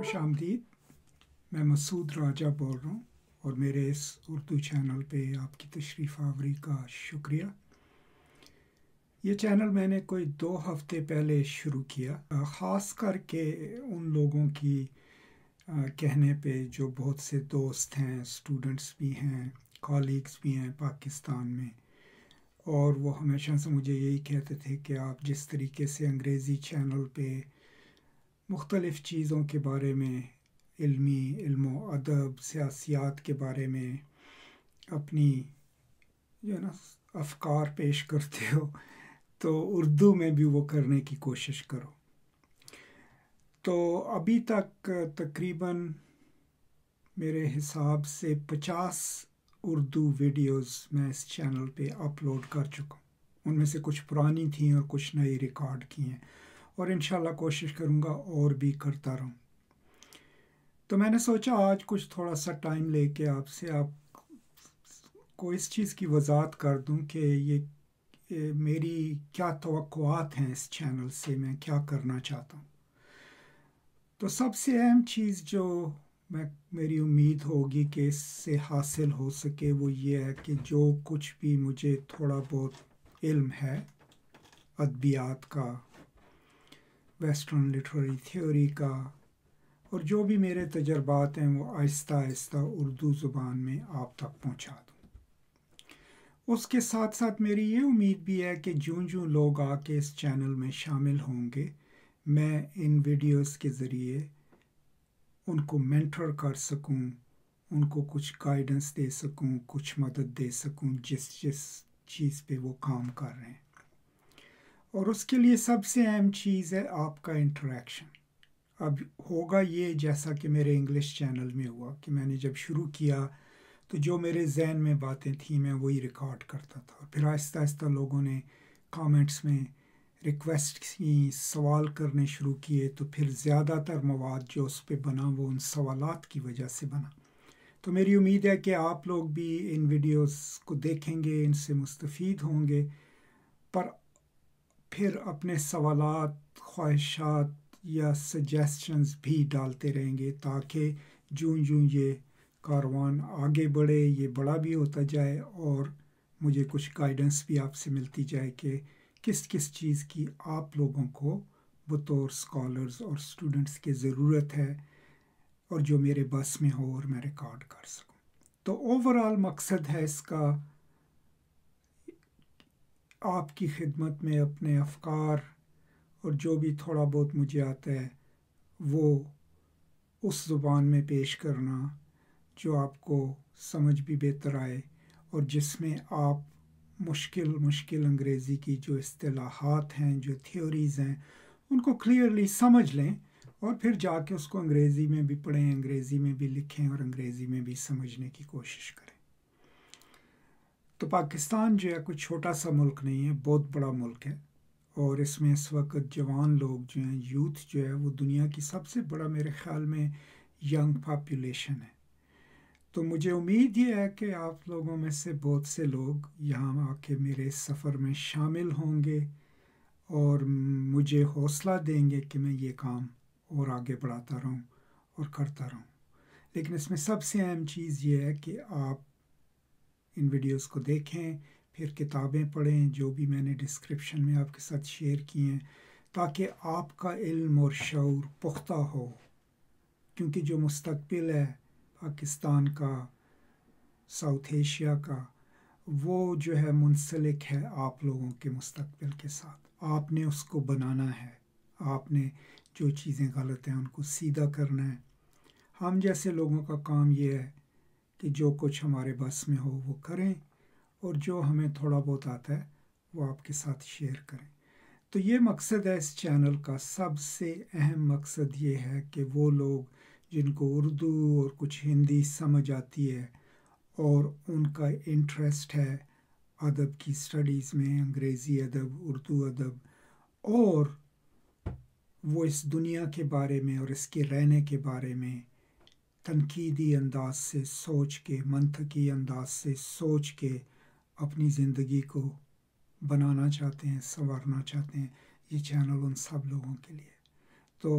खुश आमदीद मैं मसूद राजा बोल रहा हूँ और मेरे इस उर्दू चैनल पे आपकी तशरीफ़ आवरी का शुक्रिया ये चैनल मैंने कोई दो हफ्ते पहले शुरू किया ख़ास करके उन लोगों की कहने पे जो बहुत से दोस्त हैं स्टूडेंट्स भी हैं कॉलीग्स भी हैं पाकिस्तान में और वो हमेशा से मुझे यही कहते थे कि आप जिस तरीके से अंग्रेज़ी चैनल पे मुख्तलिफ़ चीज़ों के बारे में इल्मी इल्म अदब सियासियात के बारे में अपनी जो है ना अफकार पेश करते हो तो उर्दू में भी वो करने की कोशिश करो तो अभी तक तकरीबन मेरे हिसाब से पचास उर्दू वीडियोस मैं इस चैनल पे अपलोड कर चुका हूँ उनमें से कुछ पुरानी थी और कुछ नई रिकॉर्ड की हैं और इन कोशिश करूँगा और भी करता रहूँ तो मैंने सोचा आज कुछ थोड़ा सा टाइम लेके आपसे आप को इस चीज़ की वजाहत कर दूँ कि ये मेरी क्या तो हैं इस चैनल से मैं क्या करना चाहता हूँ तो सबसे अहम चीज़ जो मैं मेरी उम्मीद होगी कि इससे हासिल हो सके वो ये है कि जो कुछ भी मुझे थोड़ा बहुत इल्म है अद्बियात का वेस्टर्न लिटरेरी थ्योरी का और जो भी मेरे तजर्बात हैं वो आहिस्ता आहिस्ता उर्दू ज़ुबान में आप तक पहुंचा दूँ उसके साथ साथ मेरी ये उम्मीद भी है कि जूँ जूँ लोग आके इस चैनल में शामिल होंगे मैं इन वीडियोस के ज़रिए उनको मेंटर कर सकूं, उनको कुछ गाइडेंस दे सकूं, कुछ मदद दे सकूं जिस जिस चीज़ पे वो काम कर रहे हैं और उसके लिए सबसे अहम चीज़ है आपका इंटरेक्शन अब होगा ये जैसा कि मेरे इंग्लिश चैनल में हुआ कि मैंने जब शुरू किया तो जो मेरे जहन में बातें थी मैं वही रिकॉर्ड करता था फिर आहिस्ता आहिस्ता लोगों ने कमेंट्स में रिक्वेस्ट की सवाल करने शुरू किए तो फिर ज़्यादातर मवाद जो उस पर बना वो उन सवाल की वजह से बना तो मेरी उम्मीद है कि आप लोग भी इन वीडियोस को देखेंगे इनसे मुस्तफ़ीद होंगे पर फिर अपने सवाल ख्वाहिशात या सजेशंस भी डालते रहेंगे ताकि जून जून ये कारवान आगे बढ़े ये बड़ा भी होता जाए और मुझे कुछ गाइडेंस भी आपसे मिलती जाए कि किस किस चीज़ की आप लोगों को बतौर स्कॉलर्स और स्टूडेंट्स की ज़रूरत है और जो मेरे बस में हो और मैं रिकॉर्ड कर सकूं तो ओवरऑल मकसद है इसका आपकी खिदमत में अपने अफकार और जो भी थोड़ा बहुत मुझे आता है वो उस ज़ुबान में पेश करना जो आपको समझ भी बेहतर आए और जिसमें आप मुश्किल मुश्किल अंग्रेज़ी की जो असलाहत हैं जो थ्योरीज़ हैं उनको क्लियरली समझ लें और फिर जाके उसको अंग्रेज़ी में भी पढ़ें अंग्रेज़ी में भी लिखें और अंग्रेज़ी में भी समझने की कोशिश करें तो पाकिस्तान जो है कोई छोटा सा मुल्क नहीं है बहुत बड़ा मुल्क है और इसमें इस वक्त जवान लोग जो हैं यूथ जो है वो दुनिया की सबसे बड़ा मेरे ख्याल में यंग पापुलेशन है तो मुझे उम्मीद ये है कि आप लोगों में से बहुत से लोग यहाँ आके मेरे सफ़र में शामिल होंगे और मुझे हौसला देंगे कि मैं ये काम और आगे बढ़ाता रहूँ और करता रहूँ लेकिन इसमें सबसे अहम चीज़ ये है कि आप इन वीडियोस को देखें फिर किताबें पढ़ें जो भी मैंने डिस्क्रिप्शन में आपके साथ शेयर किए हैं ताकि आपका इल्म और शौर पुख्ता हो क्योंकि जो मुस्तबिल है पाकिस्तान का साउथ एशिया का वो जो है मुंसलिक है आप लोगों के मुस्तबिल के साथ आपने उसको बनाना है आपने जो चीज़ें गलत हैं उनको सीधा करना है हम जैसे लोगों का काम ये है कि जो कुछ हमारे बस में हो वो करें और जो हमें थोड़ा बहुत आता है वो आपके साथ शेयर करें तो ये मकसद है इस चैनल का सबसे अहम मकसद ये है कि वो लोग जिनको उर्दू और कुछ हिंदी समझ आती है और उनका इंटरेस्ट है अदब की स्टडीज़ में अंग्रेज़ी अदब उर्दू अदब और वो इस दुनिया के बारे में और इसके रहने के बारे में तनकीदी अंदाज से सोच के मनथकी अंदाज से सोच के अपनी ज़िंदगी को बनाना चाहते हैं संवारना चाहते हैं ये चैनल उन सब लोगों के लिए तो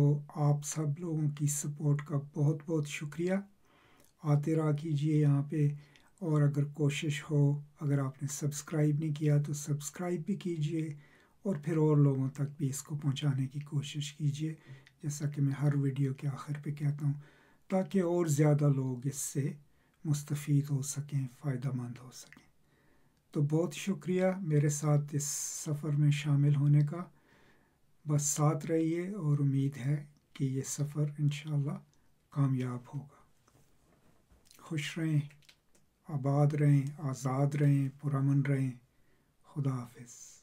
आप सब लोगों की सपोर्ट का बहुत बहुत शुक्रिया आते रहा कीजिए यहाँ पे और अगर कोशिश हो अगर आपने सब्सक्राइब नहीं किया तो सब्सक्राइब भी कीजिए और फिर और लोगों तक भी इसको पहुँचाने की कोशिश कीजिए जैसा कि मैं हर वीडियो के आखिर पे कहता हूँ ताकि और ज़्यादा लोग इससे मुस्तफ़ हो सकें फ़ायदा मंद हो सकें तो बहुत शुक्रिया मेरे साथ इस सफ़र में शामिल होने का बस साथ रहिए और उम्मीद है कि ये सफ़र इन कामयाब होगा खुश रहें आबाद रहें आज़ाद रहें पुरमन रहें खुदा हाफिज़